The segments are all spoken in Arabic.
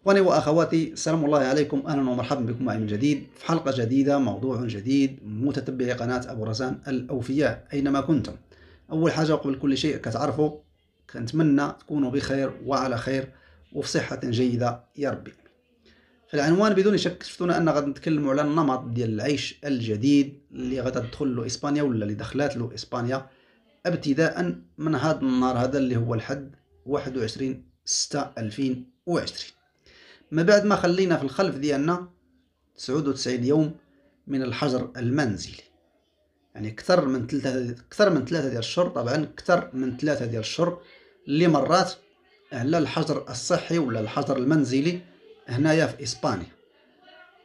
إخواني وأخواتي السلام الله عليكم أهلا ومرحبا بكم معي من جديد في حلقة جديدة موضوع جديد متتبعي قناة أبو رزان الأوفياء أينما كنتم أول حاجة قبل كل شيء كتعرفوا كنتمنى تكونوا بخير وعلى خير وفي صحة جيدة يا ربي في العنوان بدون شك شفتونا أن غادي نتكلموا على النمط ديال العيش الجديد اللي غادي تدخل له إسبانيا ولا اللي دخلات له إسبانيا ابتداء من هذا النهار هذا اللي هو الحد 21 6 2020 من بعد ما خلينا في الخلف ديالنا تسعود وتسعين يوم من الحجر المنزلي يعني أكثر من ثلاثة أكثر من ثلاثة ديال الشهور طبعا أكثر من ثلاثة ديال الشهور اللي مرات على الحجر الصحي ولا الحجر المنزلي هنايا في إسبانيا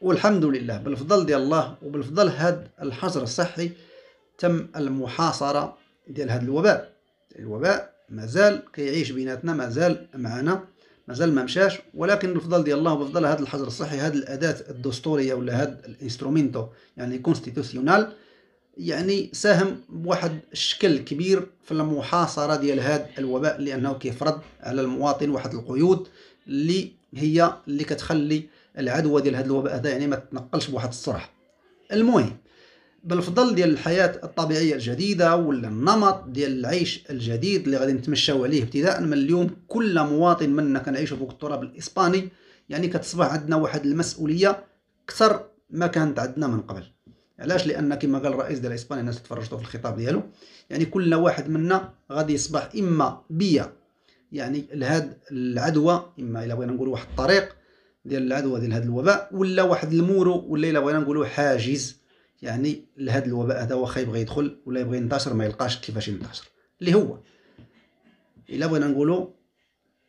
والحمد لله بالفضل ديال الله وبالفضل هاد الحجر الصحي تم المحاصرة ديال هاد الوباء الوباء مازال كيعيش بيناتنا مازال معنا مازال ما مشاش ولكن بفضل ديال الله وبفضل هذا الحجر الصحي هذه الاداه الدستوريه ولا هذا الانسترومينتو يعني كونستيتوسيونال يعني ساهم بواحد الشكل كبير في المحاصره ديال هذا الوباء لانه كيفرض على المواطن واحد القيود اللي هي اللي كتخلي العدوى ديال هذا الوباء هذا يعني ما تنقلش بواحد السرعه المهم بالفضل ديال الحياة الطبيعية الجديدة ولا النمط ديال العيش الجديد اللي غادي نتمشاو عليه ابتداء من اليوم كل مواطن منا كنعيشو فوق التراب الإسباني يعني كتصبح عندنا واحد المسؤولية أكثر ما كانت عندنا من قبل علاش لان كما قال الرئيس ديال اسبانيا الناس تفرجتوا في الخطاب ديالو يعني كل واحد منا غادي يصبح اما بيا يعني لهاد العدوى اما الا بغينا نقولوا واحد الطريق ديال العدوى ديال هذا الوباء ولا واحد المورو ولا الا بغينا نقولوا حاجز يعني لهذا الوباء هذا واخا يبغى يدخل ولا يبغى ينتشر ما يلقاش كيفاش ينتشر اللي هو الا بغينا نقولوا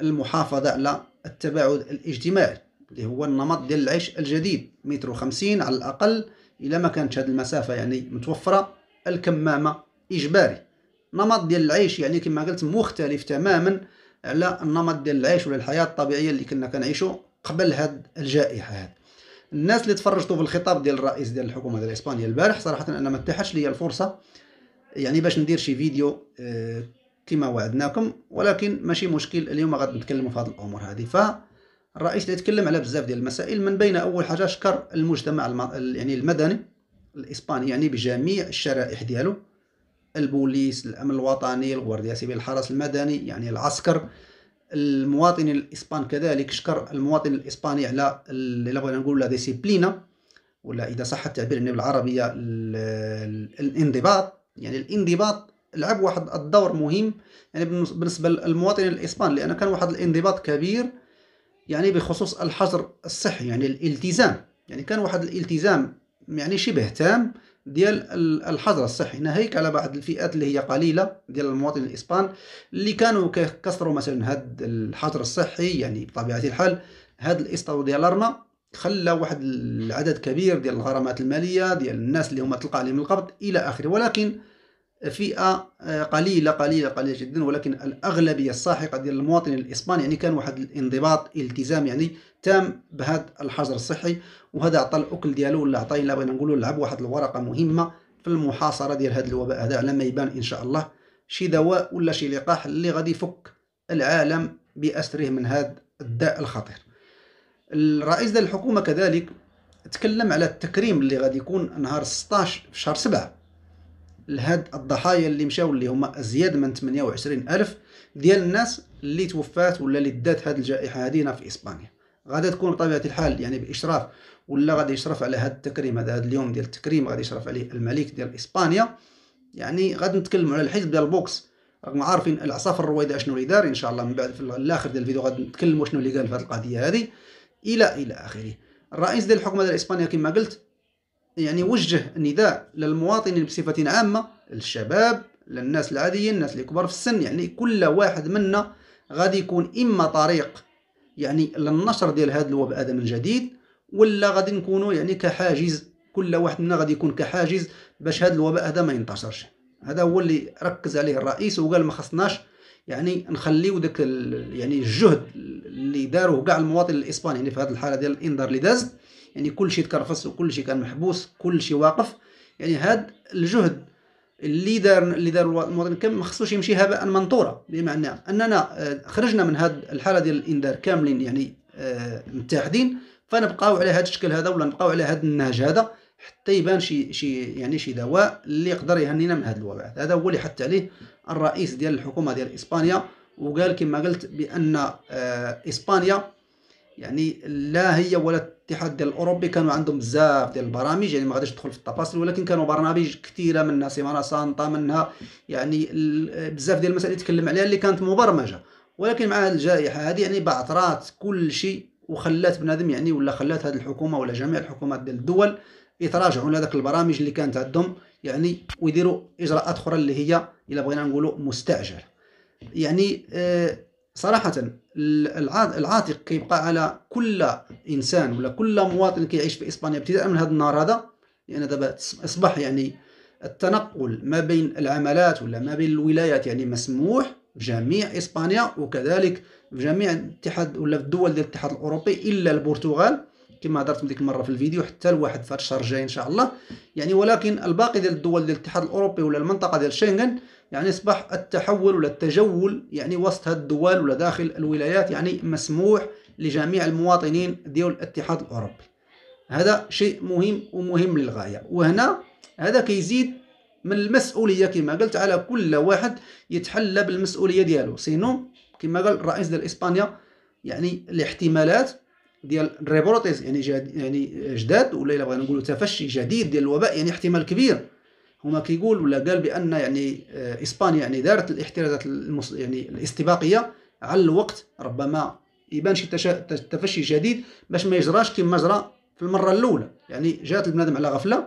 المحافظه على التباعد الاجتماعي اللي هو النمط ديال العيش الجديد متر وخمسين على الاقل الا ما كانت هذه المسافه يعني متوفره الكمامه اجباري نمط ديال العيش يعني كما قلت مختلف تماما على النمط ديال العيش ولا الحياه الطبيعيه اللي كنا كنعيشو قبل هاد الجائحه هذه الناس اللي تفرجتوا في الخطاب ديال الرئيس ديال الحكومه ديال اسبانيا البارح صراحه انا ما اتاحتش ليا الفرصه يعني باش ندير شي فيديو آه، كما وعدناكم ولكن ماشي مشكل اليوم غنتكلموا في هذه الامور هذه فالرئيس اللي تكلم على بزاف ديال المسائل من بين اول حاجه شكر المجتمع الم... يعني المدني الاسباني يعني بجميع الشرائح ديالو البوليس الامن الوطني الغوارديا سيفيل الحرس المدني يعني العسكر المواطن الاسبان كذلك شكر المواطن الاسباني على اللي بغينا نقولوا ديسيبلينا ولا اذا صح التعبير بالعربيه الانضباط يعني الانضباط لعب واحد الدور مهم يعني بالنسبه للمواطن الاسبان لان كان واحد الانضباط كبير يعني بخصوص الحجر الصحي يعني الالتزام يعني كان واحد الالتزام يعني شبه تام ديال الحظر الصحي ناهيك على بعض الفئات اللي هي قليله ديال المواطنين الاسبان اللي كانوا كسروا مثلا هاد الحظر الصحي يعني بطبيعه الحال هاد الاسطو ديال الارما خلى واحد العدد كبير ديال الغرامات الماليه ديال الناس اللي هما تلقى عليهم القبض الى اخره ولكن فئه آه، قليله قليله قليله جدا ولكن الاغلبيه الساحقه ديال المواطن الاسباني يعني كان واحد الانضباط التزام يعني تام بهذا الحجر الصحي وهذا عطى الاكل ديالو ولا عطى الا بغينا نقولوا لعب واحد الورقه مهمه في المحاصره ديال هذا الوباء هذا على ما يبان ان شاء الله شي دواء ولا شي لقاح اللي غادي يفك العالم باسره من هذا الداء الخطير الرئيس ديال الحكومه كذلك تكلم على التكريم اللي غادي يكون نهار 16 في شهر 7 لهاد الضحايا اللي مشاو اللي هما ازيد من 28 الف ديال الناس اللي توفات ولا اللي دات هاد الجائحه هادينا في اسبانيا غادي تكون بطبيعه الحال يعني باشراف ولا غادي يشرف على هاد التكريم هذا اليوم ديال التكريم غادي يشرف عليه الملك ديال اسبانيا يعني غادي نتكلم على الحزب ديال البوكس راكم عارفين العصافر الرويده شنو اللي دار ان شاء الله من بعد في الاخر ديال الفيديو غادي نتكلموا شنو اللي قال في هذه القضيه هذه الى الى اخره الرئيس ديال الحكومه ديال اسبانيا كما قلت يعني وجه نداء للمواطنين بصفة عامة للشباب للناس العاديين الناس كبار في السن يعني كل واحد منا غادي يكون إما طريق يعني للنشر ديال هذا الوباء هذا من جديد ولا غادي نكونوا يعني كحاجز كل واحد منا غادي يكون كحاجز باش هذا الوباء هذا ما ينتشرش هذا هو اللي ركز عليه الرئيس وقال ما خصناش يعني نخليو داك يعني الجهد اللي داروه كاع المواطن الاسباني يعني في هذه الحاله ديال الانذار اللي دازت يعني كل شيء تكرفس وكل شيء كان محبوس كل شيء واقف يعني هذا الجهد اللي دار اللي دار المواطن كم ما خصوش يمشي هباء منطوره بمعنى اننا آه، خرجنا من هذه الحاله ديال الانذار كاملين يعني آه، متحدين فنبقاو على هذا الشكل هذا ولا نبقاو على هذا النهج هذا حتى يبان شي شي يعني شي دواء اللي يقدر يهنينا من هذا الوباء هذا هو اللي حتى عليه الرئيس ديال الحكومه ديال اسبانيا وقال كما قلت بان آه، اسبانيا يعني لا هي ولا الاتحاد ديال الاوروبي كانوا عندهم بزاف ديال البرامج يعني ما غاديش ندخل في التفاصيل ولكن كانوا برامج كثيره منها سيمانا سانتا منها يعني بزاف ديال المسائل يتكلم عليها اللي كانت مبرمجه ولكن مع الجائحه هذه يعني بعثرات كل شيء وخلات بنادم يعني ولا خلات هذه الحكومه ولا جميع الحكومات ديال الدول يتراجعوا لهذاك البرامج اللي كانت عندهم يعني ويديروا اجراءات اخرى اللي هي الا بغينا نقولوا مستعجله يعني آه صراحة العاتق كيبقى على كل انسان ولا كل مواطن كيعيش في اسبانيا ابتداء من هذا النهار هذا لان دابا اصبح يعني التنقل ما بين العملات ولا ما بين الولايات يعني مسموح في جميع اسبانيا وكذلك في جميع الاتحاد ولا في الدول ديال الاتحاد الاوروبي الا البرتغال كما هضرت ديك المره في الفيديو حتى الواحد في هذا الشهر الجاي ان شاء الله يعني ولكن الباقي ديال الدول ديال الاتحاد الاوروبي ولا المنطقه ديال شنغن يعني أصبح التحول ولا التجول يعني وسط الدول ولا داخل الولايات يعني مسموح لجميع المواطنين ديال الاتحاد الأوروبي هذا شيء مهم ومهم للغاية وهنا هذا كيزيد من المسؤولية كما قلت على كل واحد يتحلى بالمسؤولية ديالو سينو كما قال الرئيس ديال إسبانيا يعني الاحتمالات ديال الريبورتيز يعني جد يعني جداد ولا الا بغينا نقولوا تفشي جديد ديال الوباء يعني احتمال كبير هما كيقول ولا قال بان يعني آه، اسبانيا يعني دارت الاحترازات المص... يعني الاستباقيه على الوقت ربما يبان شي تشا... تفشي جديد باش ما يجراش كما جرى في المره الاولى يعني جات البنادم على غفله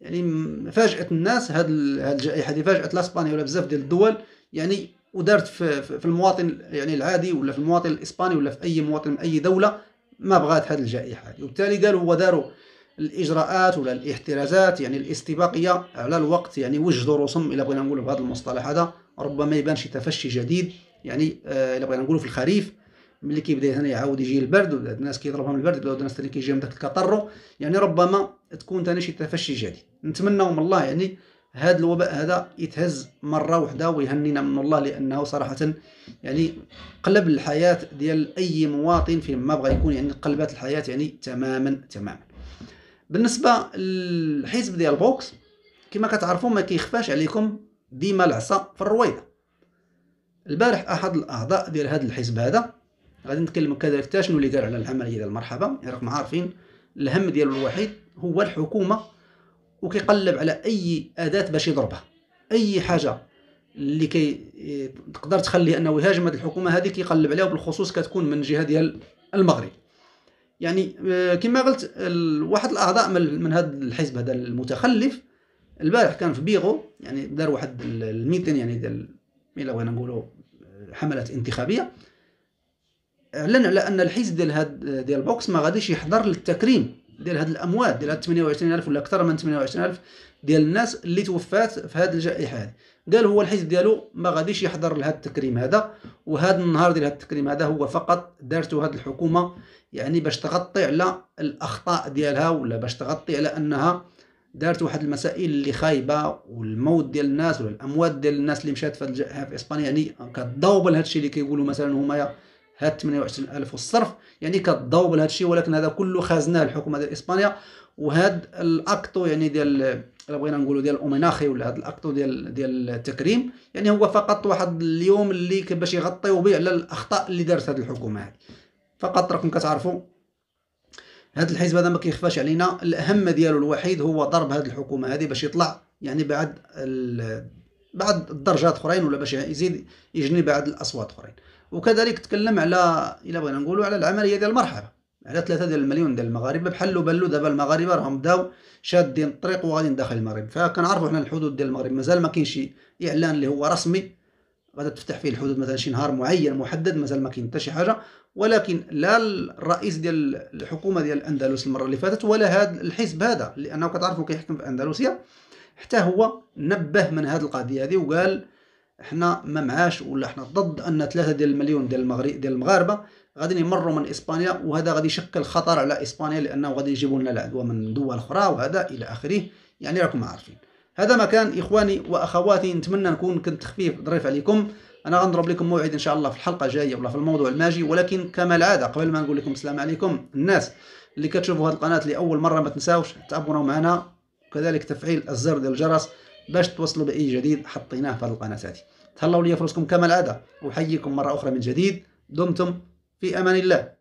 يعني فاجات الناس هاد ال... هاد الجائحه دي فاجات لا اسبانيا ولا بزاف ديال الدول يعني ودارت في... في المواطن يعني العادي ولا في المواطن الاسباني ولا في اي مواطن من اي دوله ما بغات هاد الجائحه وبالتالي قالوا داروا الاجراءات ولا الاحترازات يعني الاستباقيه على الوقت يعني وجدوا رسم الى بغينا نقولوا بهذا المصطلح هذا ربما يبان شي تفشي جديد يعني آه، الى بغينا نقولوا في الخريف ملي كيبدا هنا يعاود يجي البرد الناس كيضربهم البرد بداو الناس ثاني كيجيهم داك الكطرو يعني ربما تكون ثاني شي تفشي جديد نتمناو من الله يعني هذا الوباء هذا يتهز مره واحده ويهنينا من الله لانه صراحه يعني قلب الحياه ديال اي مواطن فيما بغى يكون يعني قلبات الحياه يعني تماما تماما بالنسبه للحزب ديال فوكس كما كتعرفوا ما كيخفاش عليكم ديما العصا في الرويضه البارح احد الاعضاء ديال هذا الحزب هذا غادي نتكلم كذلك حتى شنو اللي دار على العمليه ديال مرحبا يعني راكم عارفين الهم ديالو الوحيد هو الحكومه وكيقلب على اي اداه باش يضربها اي حاجه اللي كي تقدر تخليه انه يهاجم هذه الحكومه هذه كيقلب عليها وبالخصوص كتكون من جهه ديال المغرب يعني آه، كما قلت واحد الاعضاء من هذا الحزب هذا المتخلف البارح كان في بيغو يعني دار واحد الميتين يعني ديال الى بغينا نقولوا آه، حملات انتخابيه اعلن على ان الحزب ديال هاد آه، ديال بوكس ما غاديش يحضر للتكريم ديال هاد الاموات ديال هاد 28000 ولا اكثر من 28000 ديال الناس اللي توفات في هاد الجائحه هذه قال هو الحزب ديالو ما غاديش يحضر لهذا التكريم هذا وهذا النهار ديال هذا التكريم هذا هو فقط دارته هاد الحكومه يعني باش تغطي على الاخطاء ديالها ولا باش تغطي على انها دارت واحد المسائل اللي خايبه والموت ديال الناس ولا الاموات ديال الناس اللي مشات في الجائحه في اسبانيا يعني كضوبل لهذا الشيء اللي كيقولوا مثلا هما هاد 28000 والصرف يعني كتضوب لهذا الشيء ولكن هذا كله خازناه الحكومه ديال اسبانيا وهاد الاكتو يعني ديال بغينا نقولوا ديال اوميناخي ولا هذا الاكتو ديال ديال التكريم يعني هو فقط واحد اليوم اللي باش يغطيو به على الاخطاء اللي دارت هذه الحكومه هذه فقط راكم كتعرفوا هذا الحزب هذا ما كيخفاش علينا الاهم ديالو الوحيد هو ضرب هذه الحكومه هذه باش يطلع يعني بعد بعد الدرجات اخرين ولا باش يزيد يجني بعد الاصوات اخرين وكذلك تكلم على الا بغينا نقولوا على العمليه ديال المرحلة على ثلاثة ديال المليون ديال المغاربه بحال بلو دابا المغاربه راهم بداو شادين الطريق وغاديين داخل المغرب فكنعرفوا حنا الحدود ديال المغرب مازال ما كاينش شي اعلان اللي هو رسمي غادي تفتح فيه الحدود مثلا شي نهار معين محدد مازال ما كاين حتى شي حاجه ولكن لا الرئيس ديال الحكومه ديال الاندلس المره اللي فاتت ولا هذا الحزب هذا لانه كتعرفوا كيحكم في اندلسيا حتى هو نبه من هذه القضيه هذه وقال احنا ما معاش ولا احنا ضد ان ثلاثة ديال المليون ديال المغرب ديال المغاربه غادي يمروا من اسبانيا وهذا غادي يشكل خطر على اسبانيا لانه غادي يجيبوا لنا العدوى من دول اخرى وهذا الى اخره يعني راكم عارفين هذا ما كان اخواني واخواتي نتمنى نكون كنت خفيف ظريف عليكم انا غنضرب لكم موعد ان شاء الله في الحلقه الجايه ولا في الموضوع الماجي ولكن كما العاده قبل ما نقول لكم السلام عليكم الناس اللي كتشوفوا هذه القناه لاول مره ما تنساوش تابوناو معنا وكذلك تفعيل الزر ديال الجرس باش توصلوا باي جديد حطيناه في القناه هذه تهلاو لي فلوسكم كما العاده احييكم مره اخرى من جديد دمتم في امان الله